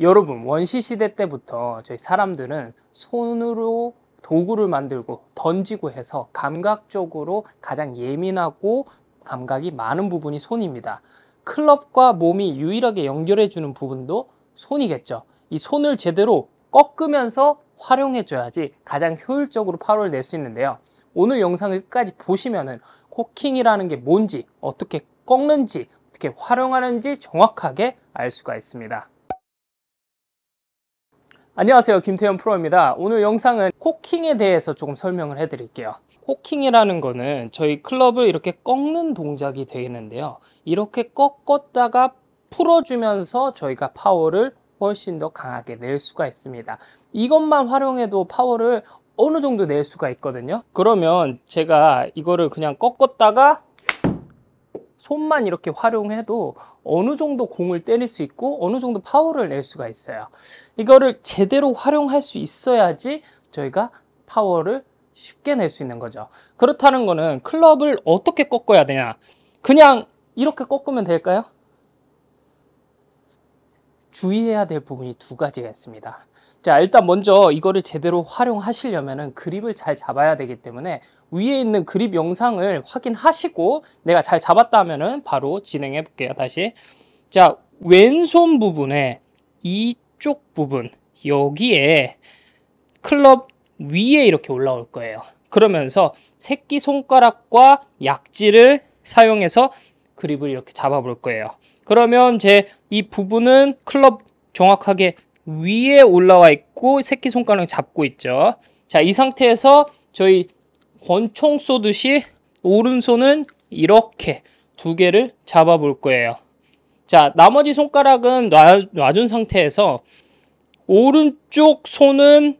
여러분 원시 시대 때부터 저희 사람들은 손으로 도구를 만들고 던지고 해서 감각적으로 가장 예민하고 감각이 많은 부분이 손입니다. 클럽과 몸이 유일하게 연결해주는 부분도 손이겠죠. 이 손을 제대로 꺾으면서 활용해줘야지 가장 효율적으로 파워를 낼 수 있는데요. 오늘 영상을 끝까지 보시면은 코킹이라는 게 뭔지, 어떻게 꺾는지, 어떻게 활용하는지 정확하게 알 수가 있습니다. 안녕하세요 김태현 프로입니다 오늘 영상은 코킹에 대해서 조금 설명을 해 드릴게요 코킹이라는 거는 저희 클럽을 이렇게 꺾는 동작이 되는데요 이렇게 꺾었다가 풀어주면서 저희가 파워를 훨씬 더 강하게 낼 수가 있습니다 이것만 활용해도 파워를 어느 정도 낼 수가 있거든요 그러면 제가 이거를 그냥 꺾었다가 손만 이렇게 활용해도 어느 정도 공을 때릴 수 있고 어느 정도 파워를 낼 수가 있어요. 이거를 제대로 활용할 수 있어야지 저희가 파워를 쉽게 낼 수 있는 거죠. 그렇다는 거는 클럽을 어떻게 꺾어야 되냐? 그냥 이렇게 꺾으면 될까요? 주의해야 될 부분이 두 가지가 있습니다. 자, 일단 먼저 이거를 제대로 활용하시려면 그립을 잘 잡아야 되기 때문에 위에 있는 그립 영상을 확인하시고 내가 잘 잡았다 하면은 바로 진행해 볼게요. 다시. 자, 왼손 부분에 이쪽 부분, 여기에 클럽 위에 이렇게 올라올 거예요. 그러면서 새끼손가락과 약지를 사용해서 그립을 이렇게 잡아볼 거예요. 그러면 제 이 부분은 클럽 정확하게 위에 올라와 있고 새끼손가락 잡고 있죠. 자, 이 상태에서 저희 권총 쏘듯이 오른손은 이렇게 두 개를 잡아 볼 거예요. 자, 나머지 손가락은 놔, 놔준 상태에서 오른쪽 손은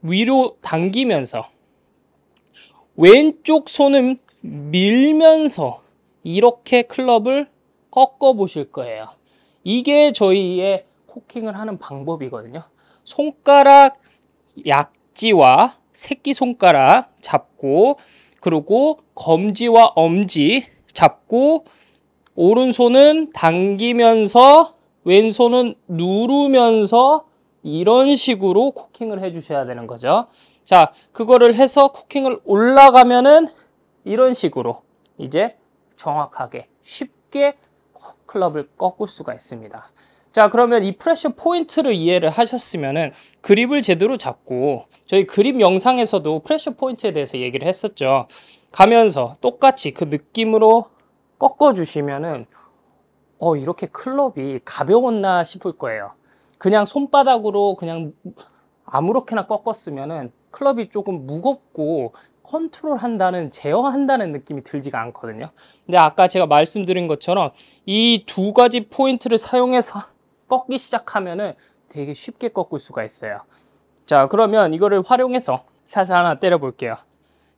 위로 당기면서 왼쪽 손은 밀면서 이렇게 클럽을 꺾어 보실 거예요. 이게 저희의 코킹을 하는 방법이거든요. 손가락 약지와 새끼손가락 잡고 그리고 검지와 엄지 잡고 오른손은 당기면서 왼손은 누르면서 이런 식으로 코킹을 해주셔야 되는 거죠. 자, 그거를 해서 코킹을 올라가면은 이런 식으로 이제 정확하게 쉽게 클럽을 꺾을 수가 있습니다. 자 그러면 이 프레셔 포인트를 이해를 하셨으면은 그립을 제대로 잡고 저희 그립 영상에서도 프레셔 포인트에 대해서 얘기를 했었죠. 가면서 똑같이 그 느낌으로 꺾어주시면은 어 이렇게 클럽이 가벼웠나 싶을 거예요. 그냥 손바닥으로 그냥 아무렇게나 꺾었으면은 클럽이 조금 무겁고 컨트롤한다는 제어한다는 느낌이 들지가 않거든요 근데 아까 제가 말씀드린 것처럼 이 두 가지 포인트를 사용해서 꺾기 시작하면은 되게 쉽게 꺾을 수가 있어요 자 그러면 이거를 활용해서 사을 하나 때려 볼게요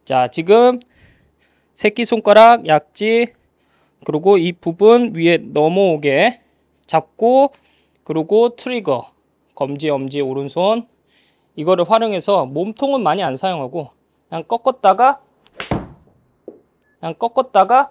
자 지금 새끼손가락 약지 그리고 이 부분 위에 넘어오게 잡고 그리고 트리거 검지 엄지 오른손 이거를 활용해서 몸통은 많이 안 사용하고 그냥 꺾었다가 그냥 꺾었다가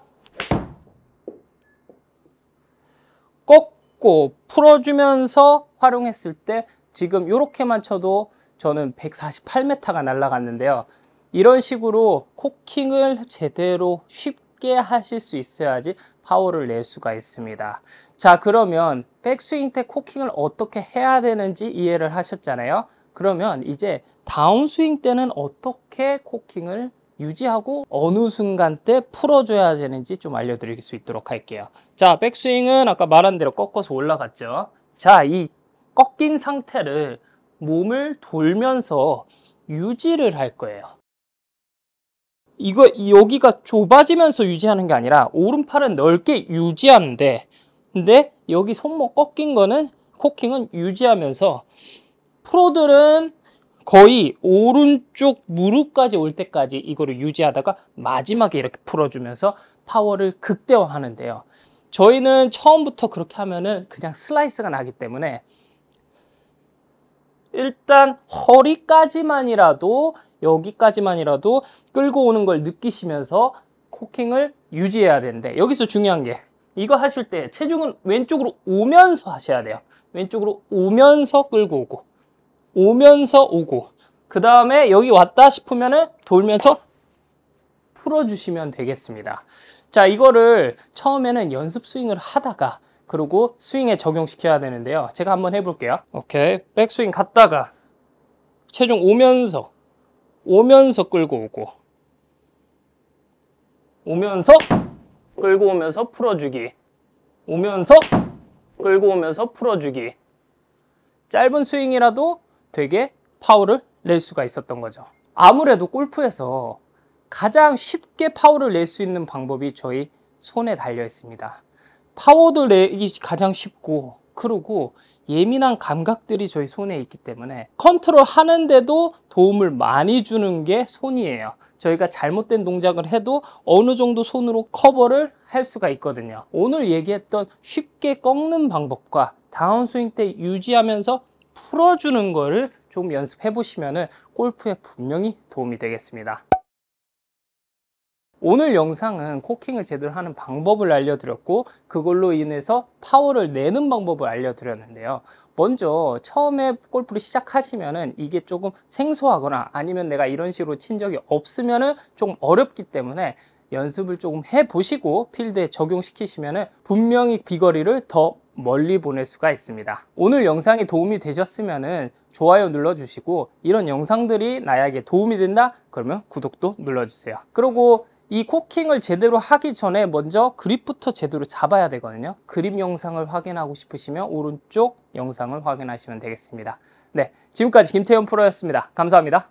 꺾고 풀어주면서 활용했을 때 지금 이렇게만 쳐도 저는 148m가 날아갔는데요. 이런 식으로 코킹을 제대로 쉽게 하실 수 있어야지 파워를 낼 수가 있습니다. 자 그러면 백스윙 때 코킹을 어떻게 해야 되는지 이해를 하셨잖아요. 그러면 이제 다운스윙 때는 어떻게 코킹을 유지하고 어느 순간 때 풀어줘야 되는지 좀 알려드릴 수 있도록 할게요. 자, 백스윙은 아까 말한 대로 꺾어서 올라갔죠. 자, 이 꺾인 상태를 몸을 돌면서 유지를 할 거예요. 이거 여기가 좁아지면서 유지하는 게 아니라 오른팔은 넓게 유지하는데 근데 여기 손목 꺾인 거는 코킹은 유지하면서 프로들은 거의 오른쪽 무릎까지 올 때까지 이거를 유지하다가 마지막에 이렇게 풀어주면서 파워를 극대화하는데요. 저희는 처음부터 그렇게 하면은 그냥 슬라이스가 나기 때문에 일단 허리까지만이라도 여기까지만이라도 끌고 오는 걸 느끼시면서 코킹을 유지해야 되는데 여기서 중요한 게 이거 하실 때 체중은 왼쪽으로 오면서 하셔야 돼요. 왼쪽으로 오면서 끌고 오고 오면서 오고 그 다음에 여기 왔다 싶으면은 돌면서 풀어주시면 되겠습니다. 자 이거를 처음에는 연습 스윙을 하다가 그리고 스윙에 적용시켜야 되는데요. 제가 한번 해볼게요. 오케이 백스윙 갔다가 체중 오면서 오면서 끌고 오고 오면서 끌고 오면서 풀어주기 오면서 끌고 오면서 풀어주기 짧은 스윙이라도 되게 파워를낼 수가 있었던 거죠. 아무래도 골프에서 가장 쉽게 파워를낼 수 있는 방법이 저희 손에 달려 있습니다. 파워도 내기 가장 쉽고 그리고 예민한 감각들이 저희 손에 있기 때문에 컨트롤 하는데도 도움을 많이 주는 게 손이에요. 저희가 잘못된 동작을 해도 어느 정도 손으로 커버를 할 수가 있거든요. 오늘 얘기했던 쉽게 꺾는 방법과 다운스윙 때 유지하면서 풀어주는 거를 조금 연습해 보시면 골프에 분명히 도움이 되겠습니다. 오늘 영상은 코킹을 제대로 하는 방법을 알려드렸고 그걸로 인해서 파워를 내는 방법을 알려드렸는데요 먼저 처음에 골프를 시작하시면은 이게 조금 생소하거나 아니면 내가 이런 식으로 친 적이 없으면은 좀 어렵기 때문에 연습을 조금 해보시고 필드에 적용시키시면은 분명히 비거리를 더 멀리 보낼 수가 있습니다. 오늘 영상이 도움이 되셨으면 좋아요 눌러주시고 이런 영상들이 나에게 도움이 된다? 그러면 구독도 눌러주세요. 그리고 이 코킹을 제대로 하기 전에 먼저 그립부터 제대로 잡아야 되거든요. 그립 영상을 확인하고 싶으시면 오른쪽 영상을 확인하시면 되겠습니다. 네, 지금까지 김태현 프로였습니다. 감사합니다.